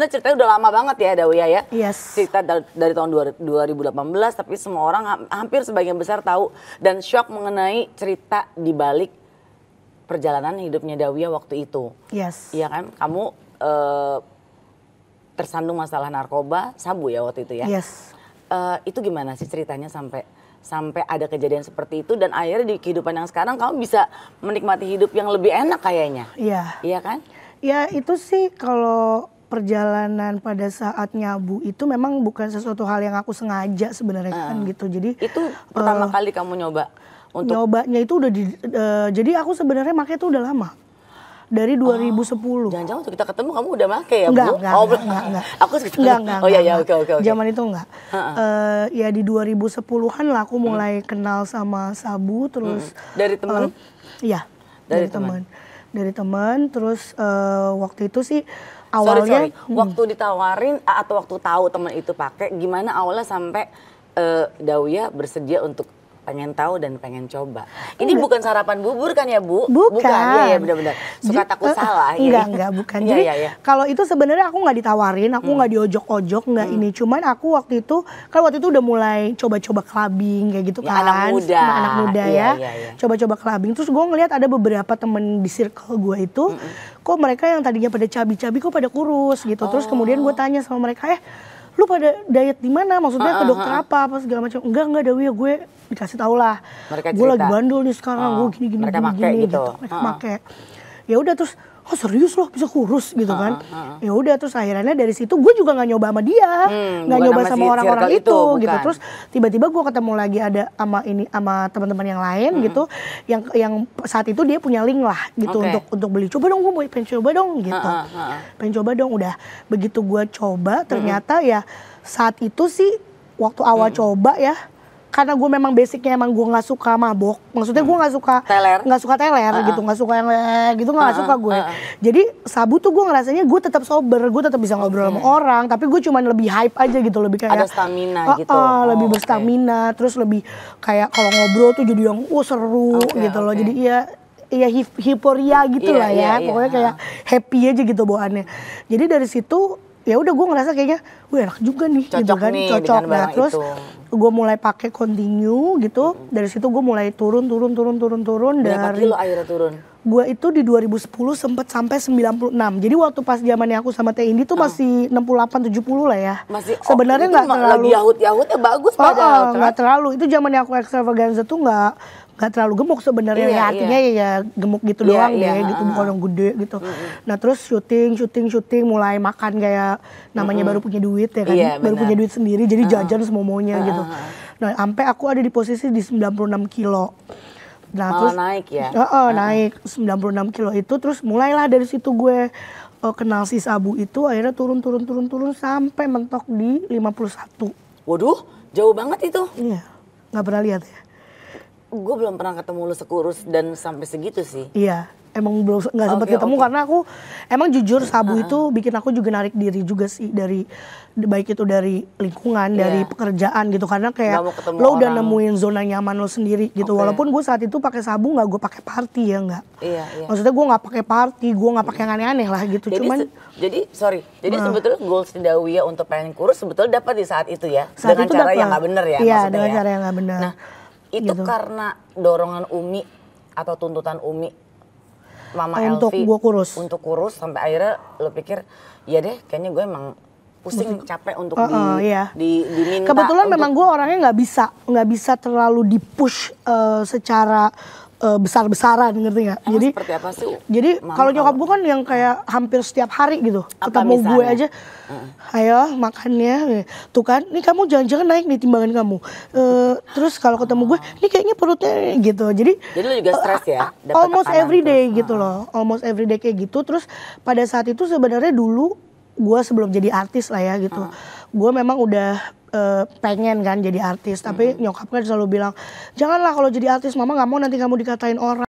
sebenarnya ceritanya udah lama banget ya Dawiya ya. Yes. Cerita dari, dari tahun 2018 tapi semua orang hampir sebagian besar tahu dan shock mengenai cerita di balik perjalanan hidupnya Dawia waktu itu. Yes. Iya kan? Kamu uh, tersandung masalah narkoba, sabu ya waktu itu ya. Yes. Uh, itu gimana sih ceritanya sampai sampai ada kejadian seperti itu dan akhirnya di kehidupan yang sekarang kamu bisa menikmati hidup yang lebih enak kayaknya. Iya. Iya kan? Ya itu sih kalau perjalanan pada saat nyabu itu memang bukan sesuatu hal yang aku sengaja sebenarnya uh, kan ah. gitu. Jadi itu eh, pertama uh, kali kamu nyoba untuk nyobanya itu udah di uh, jadi aku sebenarnya makai itu udah lama. Dari 2010. Oh, jangan-jangan waktu kita ketemu kamu udah make ya, enggak, Bu? Enggak, oh, enggak, enggak, enggak. Aku enggak, enggak, enggak. Oh iya iya oke oke oke. Zaman itu enggak. Uh, ya di 2010-an lah aku hmm. mulai hmm. kenal sama sabu terus hmm. dari teman? Uh, iya, Dari, dari teman. Dari teman terus uh, waktu itu sih awalnya sorry, sorry. Hmm. waktu ditawarin atau waktu tahu teman itu pakai gimana awalnya sampai uh, eh, Dawia bersedia untuk pengen tahu dan pengen coba. Oh, ini enggak. bukan sarapan bubur kan ya Bu? Bukan. Bukan, ya, ya benar-benar. Suka J takut eh, eh, salah. Iya. Enggak, ya. enggak, bukan. Iya, Jadi ya, ya, ya. kalau itu sebenarnya aku nggak ditawarin, aku nggak hmm. diojok-ojok, nggak hmm. ini. Cuman aku waktu itu, kan waktu itu udah mulai coba-coba clubbing kayak gitu ya, kan. Anak muda. Sama anak muda iya, ya. Coba-coba ya, ya, clubbing. Terus gue ngeliat ada beberapa temen di circle gue itu, hmm. kok mereka yang tadinya pada cabi-cabi kok pada kurus gitu. Oh. Terus kemudian gue oh. tanya sama mereka, eh lu pada diet di mana maksudnya uh, ke ah, ah, dokter ah. apa apa segala macam enggak enggak ada ya gue dikasih tau lah gue lagi bandul nih sekarang uh, gue gini gini mereka gini, gini gitu, gitu. uh, ya udah terus oh serius loh bisa kurus gitu kan ah, ah, ah. ya udah terus akhirnya dari situ gue juga nggak nyoba sama dia hmm, nggak hmm, nyoba sama orang-orang si itu, itu gitu terus tiba-tiba gue ketemu lagi ada ama ini ama teman-teman yang lain hmm. gitu yang yang saat itu dia punya link lah gitu okay. untuk untuk beli coba dong gue mau pengen coba dong gitu uh, uh, uh. pengen coba dong udah begitu gue coba hmm. ternyata hmm. ya saat itu sih waktu awal hmm. coba ya karena gue memang basicnya emang gue nggak suka mabok maksudnya gue hmm. nggak suka teler nggak suka teler uh-uh. gitu nggak suka yang gitu nggak uh-uh. suka gue uh-uh. jadi sabu tuh gue ngerasanya gue tetap sober gue tetap bisa ngobrol okay. sama hmm. orang tapi gue cuman lebih hype aja gitu lebih kayak ada stamina uh-uh, oh, lebih berstamina terus lebih kayak kalau ngobrol tuh jadi yang oh seru okay, gitu okay. loh jadi iya iya hiporia gitu yeah, lah ya yeah, iya. pokoknya kayak happy aja gitu bawaannya jadi dari situ ya udah gue ngerasa kayaknya wah enak juga nih gitu cocok gitu kan nih, cocok nah terus gue mulai pakai continue gitu hmm. dari situ gue mulai turun turun turun turun turun Berapa dari kilo akhirnya turun gue itu di 2010 sempet sampai 96 jadi waktu pas zamannya aku sama Teh Indi tuh oh. masih 68 70 lah ya masih oh, sebenarnya nggak terlalu lagi yahut yahut ya bagus oh, padahal nggak kan? terlalu itu zamannya aku extravaganza tuh nggak nggak terlalu gemuk sebenarnya iya, ya iya. artinya iya. ya gemuk gitu iya, doang ya, iya, deh gitu bukan yang gede gitu mm -hmm. nah terus syuting syuting syuting mulai makan kayak namanya mm -hmm. baru punya duit ya kan iya, baru punya duit sendiri jadi jajan uh -huh. jajan uh -huh. gitu nah sampai aku ada di posisi di 96 kilo nah Malah terus naik ya uh -uh, uh -huh. naik 96 kilo itu terus mulailah dari situ gue uh, kenal si sabu itu akhirnya turun turun turun turun sampai mentok di 51 waduh jauh banget itu iya nggak pernah lihat ya gue belum pernah ketemu lu sekurus dan sampai segitu sih. Iya, emang belum nggak sempat okay, ketemu okay. karena aku emang jujur sabu uh -huh. itu bikin aku juga narik diri juga sih dari baik itu dari lingkungan, yeah. dari iya. pekerjaan gitu karena kayak lo udah orang. nemuin zona nyaman lo sendiri gitu. Okay. Walaupun gue saat itu pakai sabu nggak gue pakai party ya nggak. Iya, iya. Maksudnya gue nggak pakai party, gue nggak pakai yang aneh-aneh lah gitu. Jadi, Cuman jadi sorry, jadi uh, sebetulnya goals Dawia untuk pengen kurus sebetulnya dapat di saat itu ya saat dengan itu cara dapet. yang nggak bener ya. Iya, dengan ya. cara yang nggak bener. Nah, itu gitu. karena dorongan Umi atau tuntutan Umi Mama untuk Elvi gua kurus. untuk kurus sampai akhirnya lo pikir ya deh kayaknya gue emang pusing capek untuk uh, di, iya. di diminta kebetulan untuk... memang gue orangnya nggak bisa nggak bisa terlalu dipush uh, secara uh, besar-besaran ngerti nggak? Jadi seperti apa sih? Jadi kalau nyokap gue kan yang kayak hampir setiap hari gitu ketemu gue aja, uh. ayo makannya, tuh kan, ini kamu jangan-jangan naik nih timbangan kamu. Uh, terus kalau ketemu gue, ini kayaknya perutnya gitu. Jadi jadi lu juga eh, stres ya? Dapet almost every day terus. gitu loh, almost every day kayak gitu. Terus pada saat itu sebenarnya dulu gue sebelum jadi artis lah ya gitu, uh. gue memang udah uh, pengen kan jadi artis tapi hmm. nyokapnya selalu bilang janganlah kalau jadi artis mama nggak mau nanti kamu dikatain orang